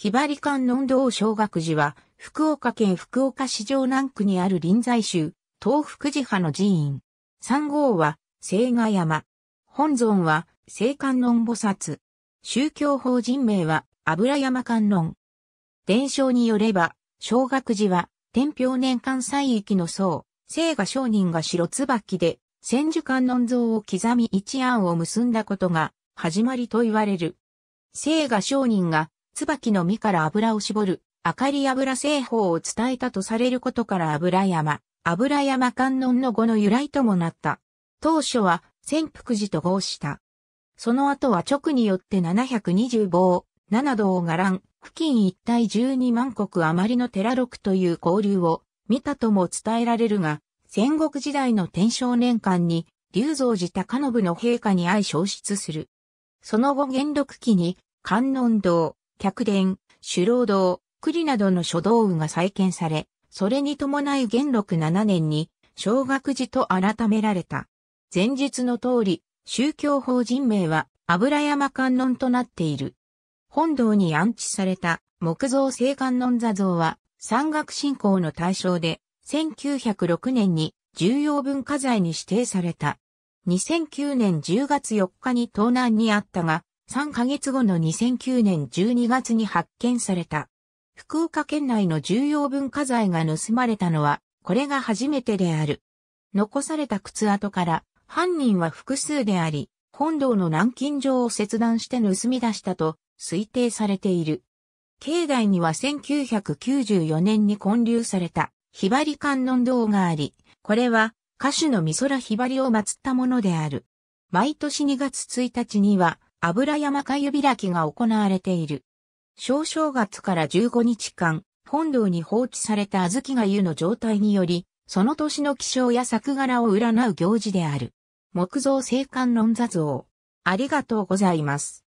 ひばり観音堂小学寺は、福岡県福岡市城南区にある臨済宗、東福寺派の寺院。三号は、聖賀山。本尊は、聖観音菩薩。宗教法人名は、油山観音。伝承によれば、小学寺は、天平年間西域の僧、聖賀商人が白椿で、千手観音像を刻み一案を結んだことが、始まりと言われる。聖賀商人が、椿の実から油を絞る、明かり油製法を伝えたとされることから油山、油山観音の語の由来ともなった。当初は、潜伏寺と合した。その後は直によって720棒、七道が乱、付近一帯12万国余りの寺六という交流を見たとも伝えられるが、戦国時代の天正年間に、龍造寺高信の陛下に愛消失する。その後元禄期に、観音堂、客殿、主労道、栗などの書道具が再建され、それに伴い元禄7年に、小学寺と改められた。前述の通り、宗教法人名は油山観音となっている。本堂に安置された木造聖観音座像は山岳信仰の対象で1906年に重要文化財に指定された。2009年10月4日に盗難にあったが、3ヶ月後の2009年12月に発見された。福岡県内の重要文化財が盗まれたのは、これが初めてである。残された靴跡から、犯人は複数であり、本堂の南京城を切断して盗み出したと推定されている。境内には1994年に建立されたひばり観音堂があり、これは歌手の美空ひばりを祀ったものである。毎年2月1日には油山指開きが行われている。正正月から15日間、本堂に放置された小豆が湯の状態により、その年の気象や作柄を占う行事である。木造青函論座像。ありがとうございます。